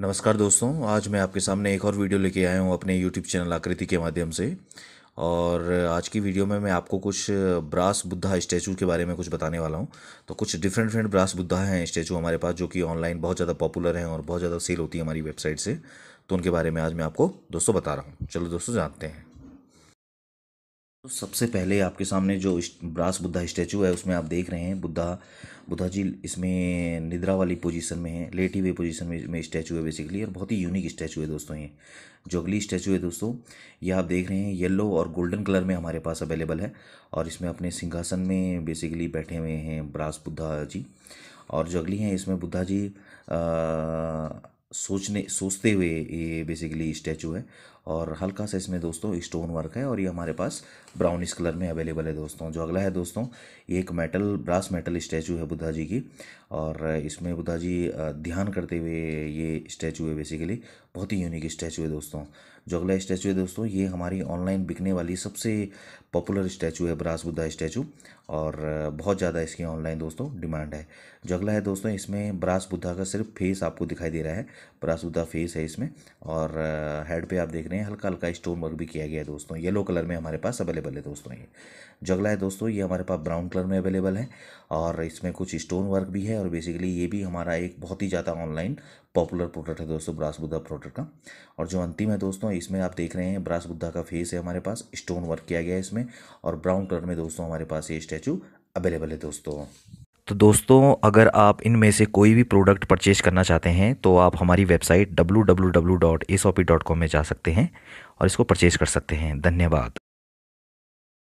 नमस्कार दोस्तों आज मैं आपके सामने एक और वीडियो लेके आया हूँ अपने यूट्यूब चैनल आकृति के माध्यम से और आज की वीडियो में मैं आपको कुछ ब्रास बुद्धा स्टैचू के बारे में कुछ बताने वाला हूँ तो कुछ डिफरेंट डिफरेंट ब्रास बुद्धा हैं स्टैचू हमारे पास जो कि ऑनलाइन बहुत ज़्यादा पॉपुलर हैं और बहुत ज़्यादा सेल होती है हमारी वेबसाइट से तो उनके बारे में आज मैं आपको दोस्तों बता रहा हूँ चलो दोस्तों जानते हैं तो सबसे पहले आपके सामने जो ब्रास बुद्धा स्टैचू है उसमें आप देख रहे हैं बुद्धा बुद्धा जी इसमें निद्रा वाली पोजीशन में है लेटी हुई पोजीशन में, में स्टैचू है बेसिकली और बहुत ही यूनिक स्टैचू है दोस्तों ये जो अगली स्टैचू है दोस्तों ये आप देख रहे हैं येलो और गोल्डन कलर में हमारे पास अवेलेबल है और इसमें अपने सिंहासन में बेसिकली बैठे हुए हैं ब्रास बुद्धा जी और जो अगली हैं इसमें बुद्धा जी आ, सोचने सोचते हुए ये बेसिकली स्टैचू है और हल्का सा इसमें दोस्तों स्टोन वर्क है और ये हमारे पास ब्राउनिश कलर में अवेलेबल है दोस्तों जो अगला है दोस्तों ये एक मेटल ब्रास मेटल स्टैचू है बुद्धा जी की और इसमें बुद्धा जी ध्यान करते हुए ये स्टैचू है बेसिकली बहुत ही यूनिक स्टैचू है दोस्तों जो अगला स्टैचू है दोस्तों ये हमारी ऑनलाइन बिकने वाली सबसे पॉपुलर स्टैचू है ब्रास बुद्धा स्टैचू और बहुत ज़्यादा इसकी ऑनलाइन दोस्तों डिमांड है जो अगला है दोस्तों इसमें ब्रास बुद्धा का सिर्फ फेस आपको दिखाई दे रहा है ब्रास बुद्धा फेस है इसमें और हेड पे आप देख रहे हैं हैं हल्का हल्का स्टोन वर्क भी किया गया है दोस्तों येलो कलर में हमारे पास अवेलेबल है दोस्तों ये जगला है दोस्तों ये हमारे पास ब्राउन कलर में अवेलेबल है और इसमें कुछ स्टोन वर्क भी है और बेसिकली ये भी हमारा एक बहुत ही ज़्यादा ऑनलाइन पॉपुलर प्रोडक्ट है दोस्तों ब्रास बुद्धा प्रोडक्ट का और जो अंतिम है दोस्तों इसमें आप देख रहे हैं ब्रास बुद्धा का फेस है हमारे पास स्टोन वर्क किया गया है इसमें और ब्राउन कलर में दोस्तों हमारे पास ये स्टैचू अवेलेबल है दोस्तों तो दोस्तों अगर आप इनमें से कोई भी प्रोडक्ट परचेज करना चाहते हैं तो आप हमारी वेबसाइट डब्ल्यू में जा सकते हैं और इसको परचेज कर सकते हैं धन्यवाद